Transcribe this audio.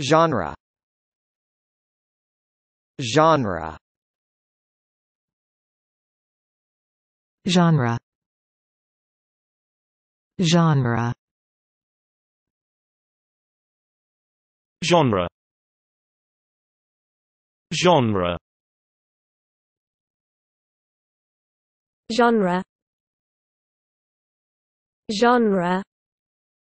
Genre Genre Genre Genre Genre Genre Genre Genre